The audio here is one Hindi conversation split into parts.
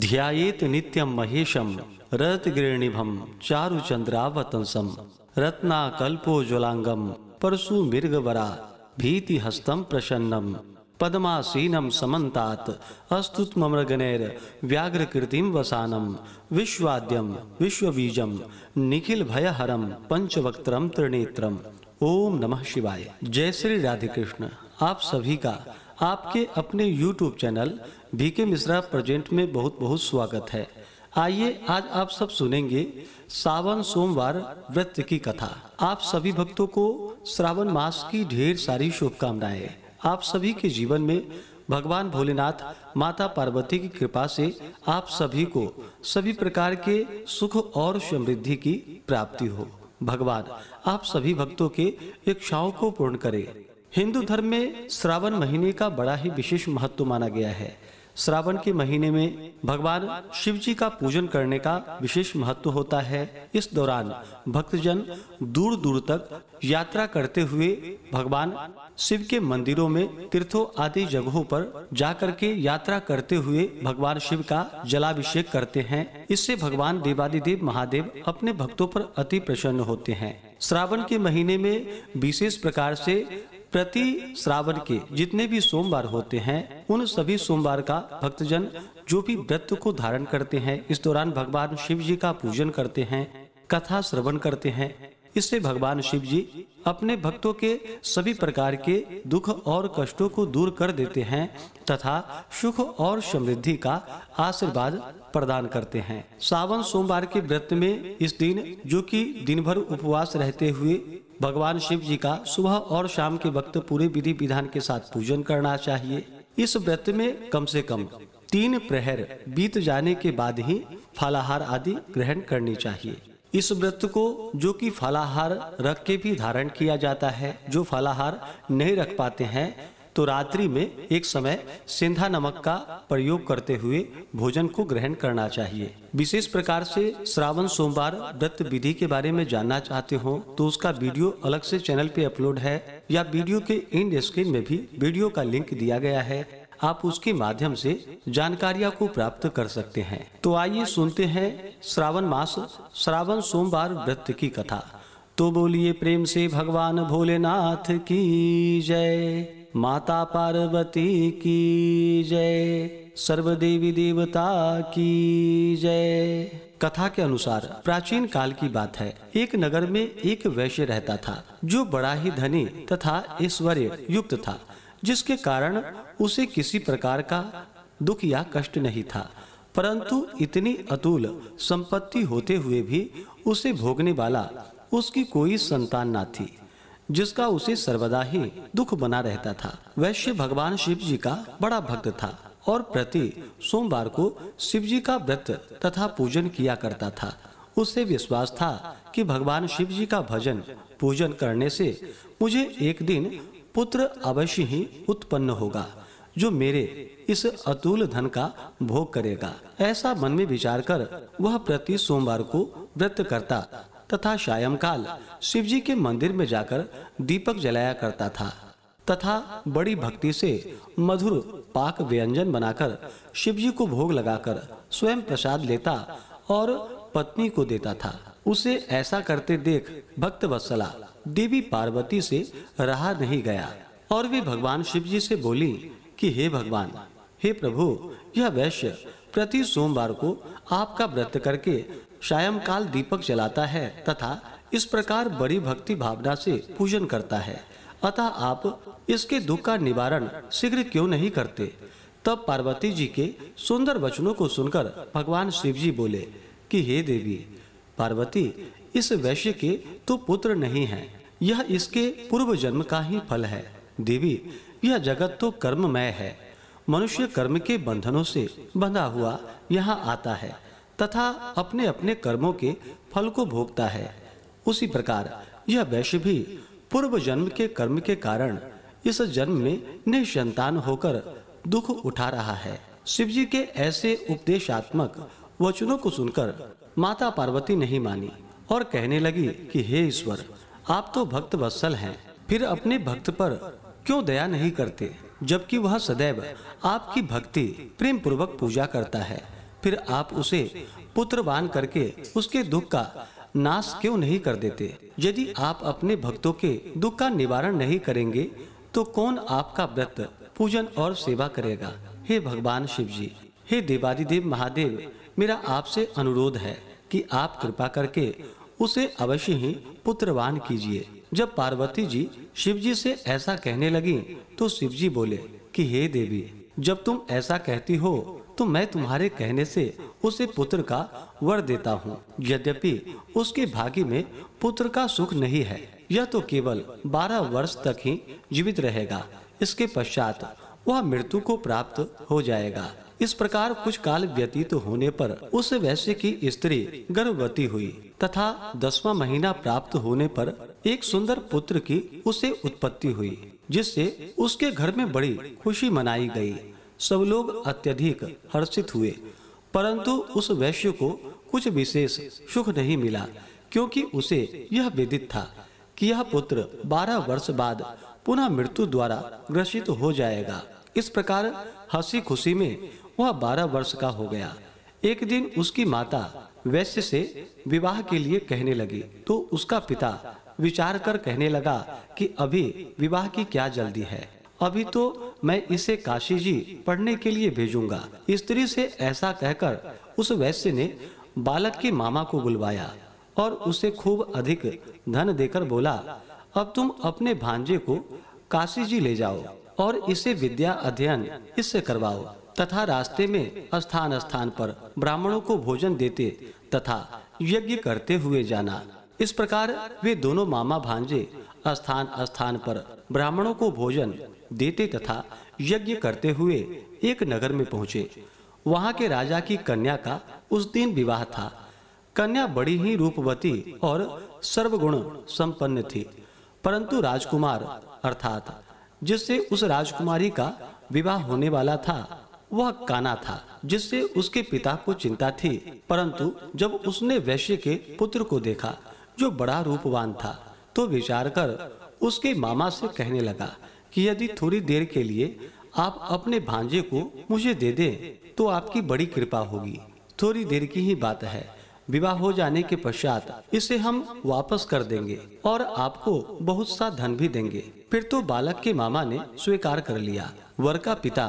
ध्यात नित्यम महेशम रत चारु रतगृणिभम चारुचंद्रावतंसम रत्नाकल्पोज्वलांगम परशु वरा भीति हस्तम प्रसन्नम पद्मासीनम समन्तात व्याघ्र कृतिम वसानम विश्वाद्यम विश्वबीजम निखिल भय भयहरम पंचवक्त्रम त्रिनेत्रम ओम नमः शिवाय जय श्री राधे कृष्ण आप सभी का आपके अपने YouTube चैनल बीके के मिश्रा प्रेजेंट में बहुत बहुत स्वागत है आइए आज आप सब सुनेंगे सावन सोमवार व्रत की कथा आप सभी भक्तों को श्रावण मास की ढेर सारी शुभकामनाएं आप सभी के जीवन में भगवान भोलेनाथ माता पार्वती की कृपा से आप सभी को सभी प्रकार के सुख और समृद्धि की प्राप्ति हो भगवान आप सभी भक्तों के इच्छाओं को पूर्ण करें हिंदू धर्म में श्रावण महीने का बड़ा ही विशेष महत्व माना गया है श्रावण के महीने में भगवान शिव जी का पूजन करने का विशेष महत्व होता है इस दौरान भक्तजन दूर दूर तक यात्रा करते हुए भगवान शिव के मंदिरों में तीर्थों आदि जगहों पर जाकर के यात्रा करते हुए भगवान शिव का जलाभिषेक करते हैं इससे भगवान देवादिदेव महादेव अपने भक्तों पर अति प्रसन्न होते हैं श्रावण के महीने में विशेष प्रकार से प्रति श्रावण के जितने भी सोमवार होते हैं उन सभी सोमवार का भक्तजन जो भी व्रत को धारण करते हैं इस दौरान भगवान शिव जी का पूजन करते हैं कथा श्रवण करते हैं इससे भगवान शिव जी अपने भक्तों के सभी प्रकार के दुख और कष्टों को दूर कर देते हैं तथा सुख और समृद्धि का आशीर्वाद प्रदान करते हैं सावन सोमवार के व्रत में इस दिन जो कि दिन भर उपवास रहते हुए भगवान शिव जी का सुबह और शाम के वक्त पूरे विधि विधान के साथ पूजन करना चाहिए इस व्रत में कम से कम तीन प्रहर बीत जाने के बाद ही फलाहार आदि ग्रहण करनी चाहिए इस व्रत को जो कि फलाहार रख के भी धारण किया जाता है जो फलाहार नहीं रख पाते हैं तो रात्रि में एक समय सिंधा नमक का प्रयोग करते हुए भोजन को ग्रहण करना चाहिए विशेष प्रकार से श्रावण सोमवार व्रत विधि के बारे में जानना चाहते हो तो उसका वीडियो अलग से चैनल पे अपलोड है या वीडियो के इन स्क्रीन में भी वीडियो का लिंक दिया गया है आप उसके माध्यम से जानकारियां को प्राप्त कर सकते हैं तो आइए सुनते हैं श्रावण मास श्रावण सोमवार व्रत की कथा तो बोलिए प्रेम से भगवान भोलेनाथ की जय माता पार्वती की जय सर्व देवी देवता की जय कथा के अनुसार प्राचीन काल की बात है एक नगर में एक वैश्य रहता था जो बड़ा ही धनी तथा ऐश्वर्य युक्त था जिसके कारण उसे किसी प्रकार का दुख या कष्ट नहीं था परंतु इतनी अतुल संपत्ति होते हुए भी उसे भोगने वाला उसकी कोई संतान ना थी जिसका उसे सर्वदा ही दुख बना रहता था वैश्य भगवान शिव जी का बड़ा भक्त था और प्रति सोमवार को शिव जी का व्रत तथा पूजन किया करता था उसे विश्वास था कि भगवान शिव जी का भजन पूजन करने से मुझे एक दिन पुत्र अवश्य ही उत्पन्न होगा जो मेरे इस अतुल धन का भोग करेगा ऐसा मन में विचार कर वह प्रति सोमवार को व्रत करता तथा सायंकाल शिव जी के मंदिर में जाकर दीपक जलाया करता था तथा बड़ी भक्ति से मधुर पाक व्यंजन बनाकर शिव जी को भोग लगाकर स्वयं प्रसाद लेता और पत्नी को देता था उसे ऐसा करते देख भक्त वत्सला देवी पार्वती से रहा नहीं गया और वे भगवान शिव जी से बोली कि हे भगवान हे प्रभु यह वैश्य प्रति सोमवार को आपका व्रत करके सायंकाल दीपक जलाता है तथा इस प्रकार बड़ी भक्ति भावना से पूजन करता है अतः आप इसके दुख का निवारण शीघ्र क्यों नहीं करते तब पार्वती जी के सुंदर वचनों को सुनकर भगवान शिव जी बोले कि हे देवी पार्वती इस वैश्य के तो पुत्र नहीं है यह इसके पूर्व जन्म का ही फल है देवी यह जगत तो कर्ममय है मनुष्य कर्म के बंधनों से बंधा हुआ यहाँ आता है तथा अपने अपने कर्मों के फल को भोगता है उसी प्रकार यह वैश्य भी पूर्व जन्म के कर्म के कारण इस जन्म में निशंतान होकर दुख उठा रहा है शिव जी के ऐसे उपदेशात्मक वचनों को सुनकर माता पार्वती नहीं मानी और कहने लगी कि हे ईश्वर आप तो भक्त वत्सल हैं फिर अपने भक्त पर क्यों दया नहीं करते जबकि वह सदैव आपकी भक्ति प्रेम पूर्वक पूजा करता है फिर आप उसे पुत्रवान करके उसके दुख का नाश क्यों नहीं कर देते यदि आप अपने भक्तों के दुख का निवारण नहीं करेंगे तो कौन आपका व्रत पूजन और सेवा करेगा हे भगवान शिव जी हे देवादिदेव महादेव मेरा आपसे अनुरोध है कि आप कृपा करके उसे अवश्य ही पुत्रवान कीजिए जब पार्वती जी शिव जी से ऐसा कहने लगी तो शिव जी बोले कि हे देवी जब तुम ऐसा कहती हो तो मैं तुम्हारे कहने से उसे पुत्र का वर देता हूँ यद्यपि उसके भाग्य में पुत्र का सुख नहीं है यह तो केवल बारह वर्ष तक ही जीवित रहेगा इसके पश्चात वह मृत्यु को प्राप्त हो जाएगा इस प्रकार कुछ काल व्यतीत होने पर उस वैश्य की स्त्री गर्भवती हुई तथा दसवा महीना प्राप्त होने पर एक सुंदर पुत्र की उसे उत्पत्ति हुई जिससे उसके घर में बड़ी खुशी मनाई गई सब लोग अत्यधिक हर्षित हुए परंतु उस वैश्य को कुछ विशेष सुख नहीं मिला क्योंकि उसे यह विदित था कि यह पुत्र बारह वर्ष बाद पुनः मृत्यु द्वारा ग्रसित हो जाएगा इस प्रकार हंसी खुशी में वह बारह वर्ष का हो गया एक दिन उसकी माता वैश्य से विवाह के लिए कहने लगी तो उसका पिता विचार कर कहने लगा कि अभी विवाह की क्या जल्दी है अभी तो मैं इसे काशी जी पढ़ने के लिए भेजूंगा स्त्री से ऐसा कहकर उस वैश्य ने बालक के मामा को बुलवाया और उसे खूब अधिक धन देकर बोला अब तुम अपने भांजे को काशी जी ले जाओ और इसे विद्या अध्ययन इससे करवाओ तथा रास्ते में स्थान स्थान पर ब्राह्मणों को भोजन देते तथा यज्ञ करते हुए जाना इस प्रकार वे दोनों मामा भांजे स्थान स्थान पर ब्राह्मणों को भोजन देते तथा यज्ञ करते हुए एक नगर में पहुंचे वहां के राजा की कन्या का उस दिन विवाह था कन्या बड़ी ही रूपवती और सर्वगुण संपन्न थी परंतु राजकुमार अर्थात जिससे उस राजकुमारी का विवाह होने वाला था वह काना था जिससे उसके पिता को चिंता थी परंतु जब उसने वैश्य के पुत्र को देखा जो बड़ा रूपवान था तो विचार कर उसके मामा से कहने लगा कि यदि थोड़ी देर के लिए आप अपने भांजे को मुझे दे दें तो आपकी बड़ी कृपा होगी थोड़ी देर की ही बात है विवाह हो जाने के पश्चात इसे हम वापस कर देंगे और आपको बहुत सा धन भी देंगे फिर तो बालक के मामा ने स्वीकार कर लिया वर का पिता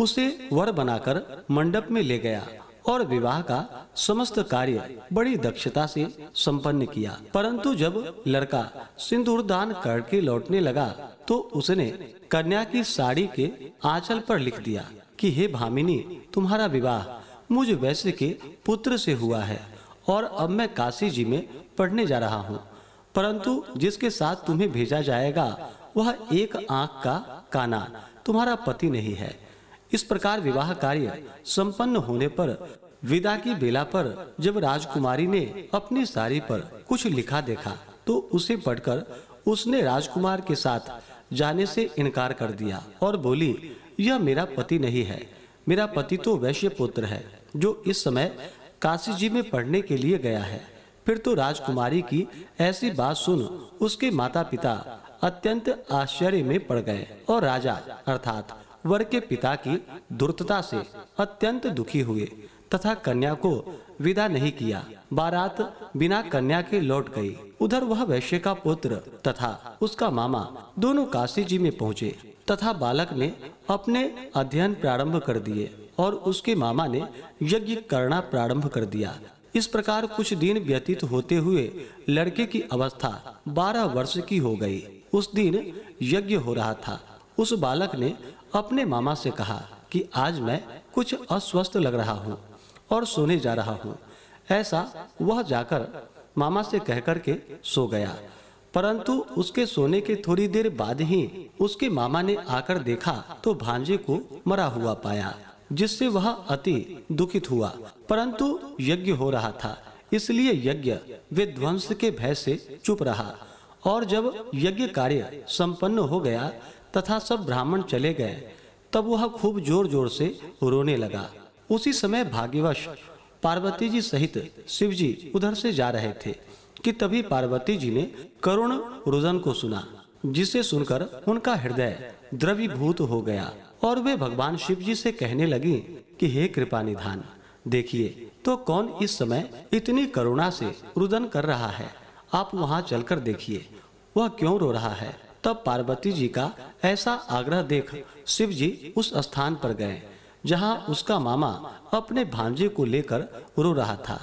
उसे वर बनाकर मंडप में ले गया और विवाह का समस्त कार्य बड़ी दक्षता से संपन्न किया परंतु जब लड़का सिंदूर दान करके लौटने लगा तो उसने कन्या की साड़ी के आंचल पर लिख दिया कि हे भामिनी तुम्हारा विवाह मुझ वैश्य के पुत्र से हुआ है और अब मैं काशी जी में पढ़ने जा रहा हूँ परंतु जिसके साथ तुम्हें भेजा जाएगा वह एक आंख का काना तुम्हारा पति नहीं है इस प्रकार विवाह कार्य संपन्न होने पर विदा की बेला पर जब राजकुमारी ने अपनी साड़ी पर कुछ लिखा देखा तो उसे पढ़कर उसने राजकुमार के साथ जाने से इनकार कर दिया और बोली यह मेरा पति नहीं है मेरा पति तो वैश्य पुत्र है जो इस समय काशी जी में पढ़ने के लिए गया है फिर तो राजकुमारी की ऐसी बात सुन उसके माता पिता अत्यंत आश्चर्य में पड़ गए और राजा अर्थात वर के पिता की दुर्तता से अत्यंत दुखी हुए तथा कन्या को विदा नहीं किया बारात बिना कन्या के लौट गई उधर वह वैश्य का पुत्र तथा उसका मामा दोनों काशी जी में पहुँचे तथा बालक ने अपने अध्ययन प्रारंभ कर दिए और उसके मामा ने यज्ञ करना प्रारंभ कर दिया इस प्रकार कुछ दिन व्यतीत होते हुए लड़के की अवस्था 12 वर्ष की हो गई उस दिन यज्ञ हो रहा था उस बालक ने अपने मामा से कहा कि आज मैं कुछ अस्वस्थ लग रहा हूँ और सोने जा रहा हूँ ऐसा वह जाकर मामा से कह कर के सो गया परंतु उसके सोने के थोड़ी देर बाद ही उसके मामा ने आकर देखा तो भांजे को मरा हुआ पाया जिससे वह अति दुखित हुआ परंतु यज्ञ हो रहा था इसलिए यज्ञ विध्वंस के भय से चुप रहा और जब यज्ञ कार्य संपन्न हो गया तथा सब ब्राह्मण चले गए तब वह खूब जोर जोर से रोने लगा उसी समय भाग्यवश पार्वती जी सहित शिव जी उधर से जा रहे थे कि तभी पार्वती जी ने करुण रुदन को सुना जिसे सुनकर उनका हृदय द्रवीभूत हो गया और वे भगवान शिव जी से कहने लगी कि हे कृपा निधान देखिए तो कौन इस समय इतनी करुणा से रुदन कर रहा है आप वहाँ चलकर देखिए वह क्यों रो रहा है तब पार्वती जी का ऐसा आग्रह देख शिव जी उस स्थान पर गए जहाँ उसका मामा अपने भांजे को लेकर रो रहा था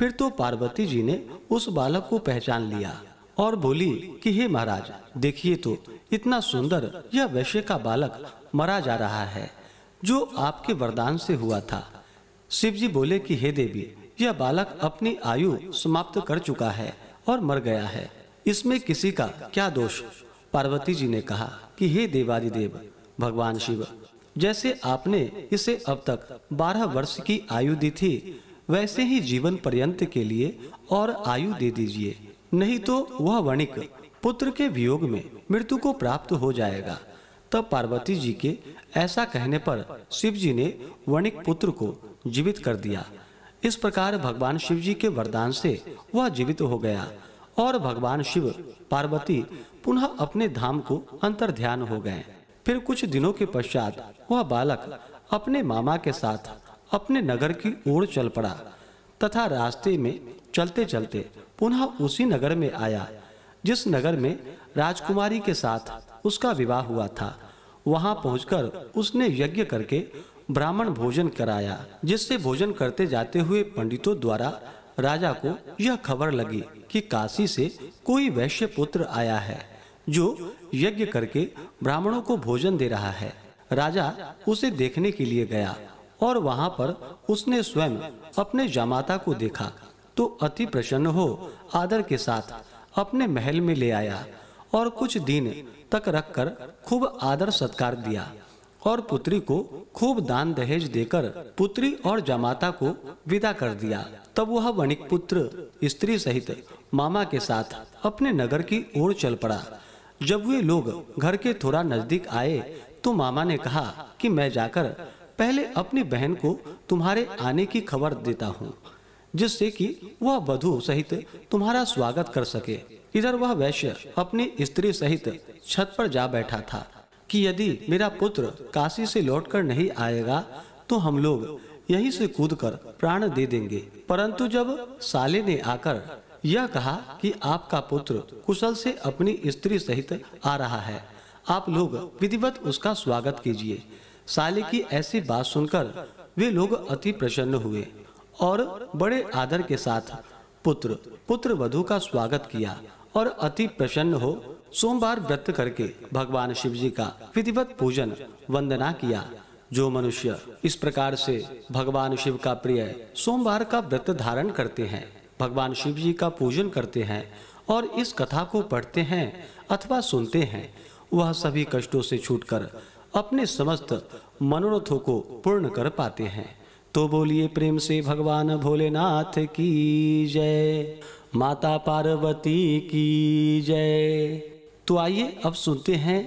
फिर तो पार्वती जी ने उस बालक को पहचान लिया और बोली कि हे महाराज देखिए तो इतना सुंदर यह वैश्य का बालक मरा जा रहा है जो आपके वरदान से हुआ था शिव जी बोले कि हे देवी यह बालक अपनी आयु समाप्त कर चुका है और मर गया है इसमें किसी का क्या दोष पार्वती जी ने कहा कि हे देवादिदेव भगवान शिव जैसे आपने इसे अब तक 12 वर्ष की आयु दी थी वैसे ही जीवन पर्यंत के लिए और आयु दे दीजिए नहीं तो वह वणिक पुत्र के वियोग में मृत्यु को प्राप्त हो जाएगा तब पार्वती जी के ऐसा कहने पर शिव जी ने वणिक पुत्र को जीवित कर दिया इस प्रकार भगवान शिव जी के वरदान से वह जीवित हो गया और भगवान शिव पार्वती पुनः अपने धाम को अंतर ध्यान हो गए फिर कुछ दिनों के पश्चात वह बालक अपने मामा के साथ अपने नगर की ओर चल पड़ा तथा रास्ते में चलते चलते पुनः उसी नगर में आया जिस नगर में राजकुमारी के साथ उसका विवाह हुआ था वहां पहुंचकर उसने यज्ञ करके ब्राह्मण भोजन कराया जिससे भोजन करते जाते हुए पंडितों द्वारा राजा को यह खबर लगी कि काशी से कोई वैश्य पुत्र आया है जो यज्ञ करके ब्राह्मणों को भोजन दे रहा है राजा उसे देखने के लिए गया और वहां पर उसने स्वयं अपने जमाता को देखा तो अति प्रसन्न हो आदर के साथ अपने महल में ले आया और कुछ दिन तक रखकर खूब आदर सत्कार दिया और पुत्री को खूब दान दहेज देकर पुत्री और जमाता को विदा कर दिया तब वह वणिक पुत्र स्त्री सहित मामा के साथ अपने नगर की ओर चल पड़ा जब वे लोग घर के थोड़ा नजदीक आए तो मामा ने कहा कि मैं जाकर पहले अपनी बहन को तुम्हारे आने की खबर देता हूँ जिससे कि वह बधु सहित तुम्हारा स्वागत कर सके इधर वह वैश्य अपनी स्त्री सहित छत पर जा बैठा था कि यदि मेरा पुत्र काशी से लौटकर नहीं आएगा तो हम लोग यहीं से कूदकर प्राण दे देंगे परंतु जब साले ने आकर यह कहा कि आपका पुत्र कुशल से अपनी स्त्री सहित आ रहा है आप लोग विधिवत उसका स्वागत कीजिए साले की ऐसी बात सुनकर वे लोग अति प्रसन्न हुए और बड़े आदर के साथ पुत्र पुत्र वधु का स्वागत किया और अति प्रसन्न हो सोमवार व्रत करके भगवान शिव जी का विधिवत पूजन वंदना किया जो मनुष्य इस प्रकार से भगवान शिव का प्रिय सोमवार का व्रत धारण करते हैं भगवान शिव जी का पूजन करते हैं और इस कथा को पढ़ते हैं अथवा सुनते हैं वह सभी कष्टों से छूटकर अपने समस्त मनोरथों को पूर्ण कर पाते हैं तो बोलिए प्रेम से भगवान भोलेनाथ की जय माता पार्वती की जय तो आइए अब सुनते हैं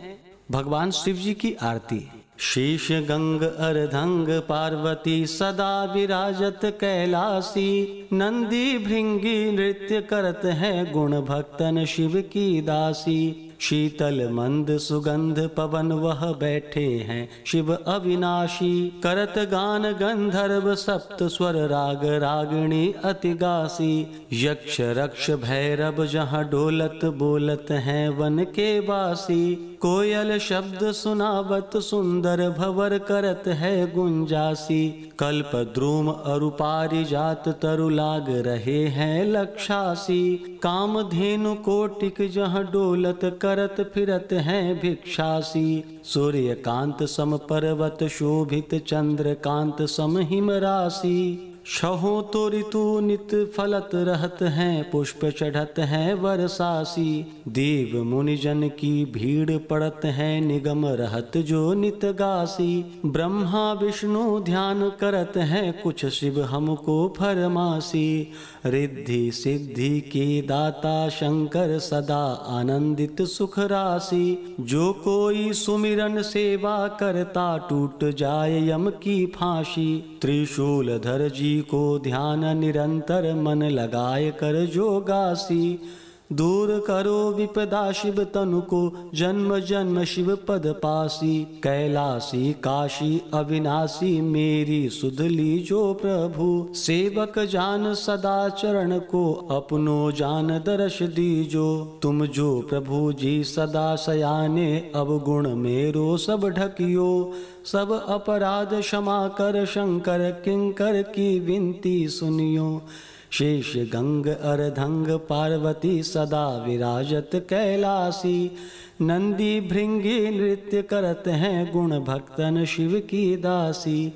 भगवान शिव जी की आरती शीश गंग अर्धंग पार्वती सदा विराजत कैलासी नंदी भृंगी नृत्य करत है गुण भक्तन शिव की दासी शीतल मंद सुगंध पवन वह बैठे हैं शिव अविनाशी करत गान गंधर्व सप्त स्वर राग रागिणी अति गासी यक्ष रक्ष भैरव जहाँ डोलत बोलत हैं वन के वासी कोयल शब्द सुनावत सुंदर भवर करत है गुंजासी कल्प द्रुम अरुपारी जात तरुलाग रहे हैं लक्षासी काम धेनु कोटिक जहाँ डोलत कर करत फिरत हैं भिक्षासी कांत सम पर्वत शोभित चंद्रकांत सम हिम राशि शहो तो ऋतु नित फलत रहत हैं पुष्प चढ़त हैं वरसासी देव मुनिजन की भीड़ पड़त हैं निगम रहत जो नित गासी ब्रह्मा विष्णु ध्यान करत हैं कुछ शिव हमको फरमासी रिद्धि सिद्धि के दाता शंकर सदा आनंदित सुख राशि जो कोई सुमिरन सेवा करता टूट जाए यम की फांसी त्रिशूल धर जी को ध्यान निरंतर मन लगाए कर जोगासी दूर करो विपदा शिव तनु को जन्म जन्म शिव पद पासी कैलासी काशी अविनाशी मेरी सुध जो प्रभु सेवक जान सदा चरण को अपनो जान दर्श दीजो तुम जो प्रभु जी सदा सयाने अब गुण मेरो सब ढकियो सब अपराध क्षमा कर शंकर किंकर की विनती सुनियो शेष गंग अर्धंग पार्वती सदा विराजत कैलासी नंदी भृंगी नृत्य करत हैं गुण भक्तन शिव की दासी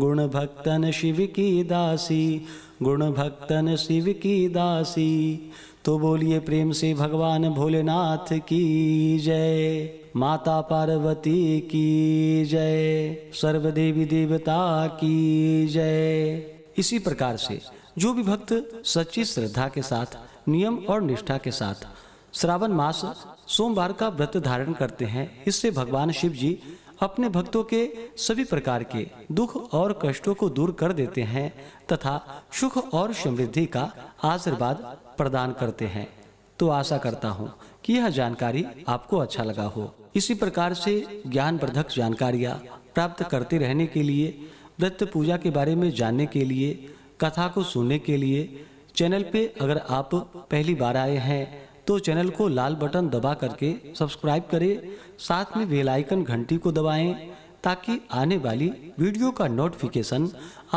गुण भक्तन शिव की दासी गुण भक्तन शिव की दासी तो बोलिए प्रेम से भगवान भोलेनाथ की जय माता पार्वती की जय सर्वदेवी देवता की जय इसी प्रकार से जो भी भक्त सच्ची श्रद्धा के साथ नियम और निष्ठा के साथ श्रावण मास सोमवार का व्रत धारण करते हैं इससे भगवान शिव जी अपने भक्तों के सभी प्रकार के दुख और कष्टों को दूर कर देते हैं तथा सुख और समृद्धि का आशीर्वाद प्रदान करते हैं तो आशा करता हूँ कि यह जानकारी आपको अच्छा लगा हो इसी प्रकार से ज्ञान वर्धक जानकारियाँ प्राप्त करते रहने के लिए दत्त पूजा के बारे में जानने के लिए कथा को सुनने के लिए चैनल पे अगर आप पहली बार आए हैं तो चैनल को लाल बटन दबा करके सब्सक्राइब करें साथ में बेल आइकन घंटी को दबाएं ताकि आने वाली वीडियो का नोटिफिकेशन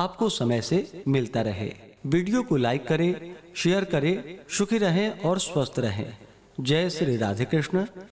आपको समय से मिलता रहे वीडियो को लाइक करें शेयर करें सुखी रहें और स्वस्थ रहें जय श्री राधे कृष्ण